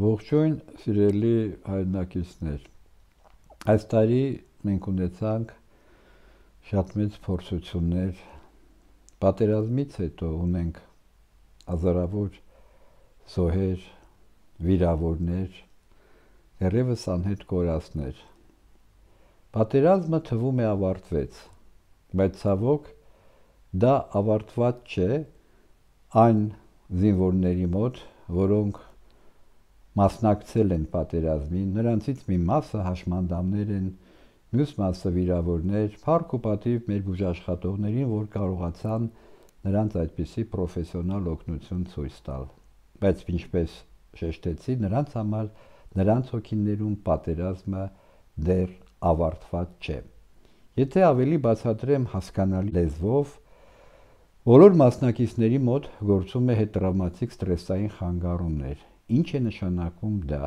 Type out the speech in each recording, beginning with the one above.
Ողջույն սիրելի հայրենակիցներ։ Այս տարի մենք ունեցանք շատ մեծ փորձություններ։ Պատերազմից հետո ունենք հազարավոր զոհեր, վիրավորներ, երևս անհետ կորածներ։ Պատերազմը թվում է ավարտվեց, բայց ցավոք դա ավարտված չէ այն զինվորների մոտ, որոնք մասնակցել են պատերազմին, նրանցից մի մասը հաշմանդամներ են, մյուս մասը վիրավորներ, փառք ու պատիվ մեր բուժաշխատողներին, որ կարողացան նրանց այդպիսի պրոֆեսիոնալ օգնություն ցույց տալ։ Բայց ինչպես շեշտեցի, նրանց համար նրանց հոգիներում պատերազմը դեռ ավարտված չէ։ Եթե ավելի բացատրեմ հասկանալի լեզվով, բոլոր մասնակիցների մոտ գործում է հետտրավմատիկ ստրեսային խանգարումներ, Ինչ է նշանակում դա,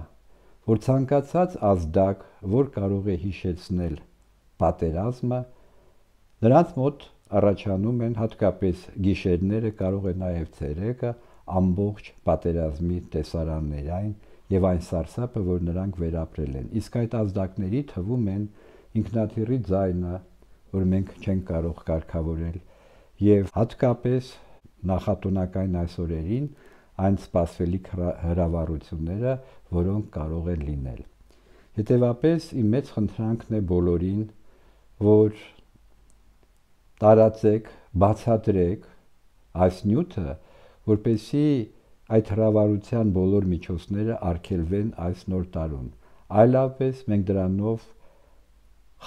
որ ցանկացած ազդակ, որ կարող է հիշեցնել պատերազմը, նրանց մոտ առաջանում են հատկապես գիշերները, կարող է նաև ցերեկը ամբողջ պատերազմի տեսարաններ այն եւ այն սարսափը, որ նրանք վերապրել են։ Իսկ այդ ազդակների թվում են ինքնաթիռի ձայնը, որ մենք չենք կարող կարգավորել եւ հատկապես նախատոնական այսօրերին այն սպասվելիք հրավառությունները, որոնք կարող են լինել։ Հետևապես իմ մեծ խնդրանքն է բոլորին, որ տարածեք, բացատրեք այս նյութը, որպեսի այդ հրավառության բոլոր միջոցները արգելվեն այս նոր տարուն։ Այլապես մենք դրանով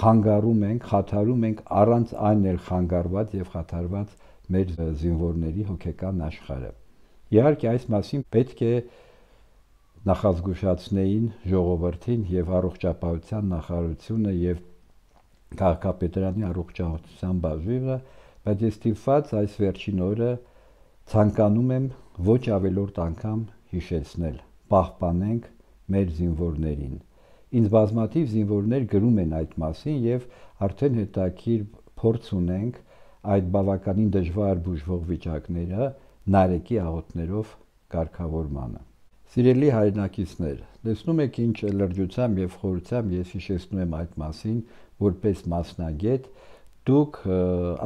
խանգարում ենք, խաթարում ենք առանց այն էլ խանգարված եւ խաթարված մեր զինվորների հոգեկան աշխարհը։ Իհարկե այս մասին պետք է նախազգուշացնեին ժողովրդին եւ առողջապահության նախարարությունը եւ քաղաքապետարանի առողջապահության բաժինը, բայց ես ստիփված այս վերջին օրը ցանկանում եմ ոչ ավելորդ անգամ հիշեցնել պահպանենք մեր զինվորներին ինձ բազմաթիվ զինվորներ գրում են այդ մասին եւ արդեն հետաքրքիր փորձ ունենք այդ բավականին դժվար բուժվող վիճակները նարեկի աղոտներով կարգավորմանը։ Սիրելի հայրենակիցներ, տեսնում եք ինչ լրջությամբ եւ խորությամբ ես հիշեցնում եմ այդ մասին, որպես մասնագետ դուք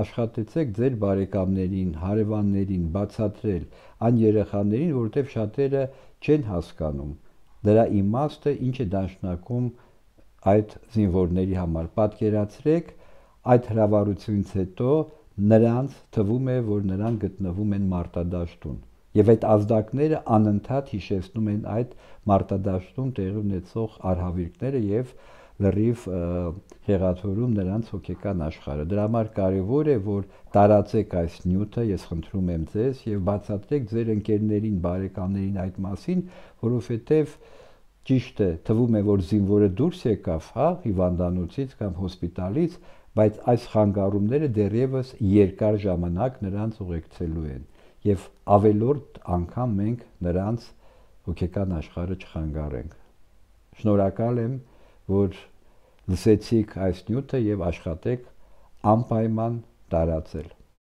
աշխատեցեք ձեր բարեկամներին, հարևաններին բացատրել այն երեխաներին, որտեղ շատերը չեն հասկանում դրա իմաստը ինչ է դաշնակում այդ զինվորների համար։ Պատկերացրեք այդ հրավառությունից հետո նրանց թվում է, որ նրանք գտնվում են մարտադաշտում։ Եվ այդ ազդակները անընդհատ հիշեցնում են այդ մարտադաշտում տեղի ունեցող արհավիրքները եւ լրիվ հեղաթորում նրանց հոգեկան աշխարհը։ Դրա համար կարևոր է, որ տարածեք այս նյութը, ես խնդրում եմ ձեզ եւ բացատրեք ձեր ընկերներին, բարեկամներին այդ մասին, որովհետեւ ճիշտ է, թվում է, որ զինվորը դուրս եկավ, հա, հիվանդանոցից կամ հոսպիտալից, բայց այս խանգարումները դեռևս երկար ժամանակ նրանց ուղեկցելու են եւ ավելորդ անգամ մենք նրանց հոգեկան աշխարհը չխանգարենք շնորհակալ եմ որ լսեցիք այս նյութը եւ աշխատեք անպայման տարածել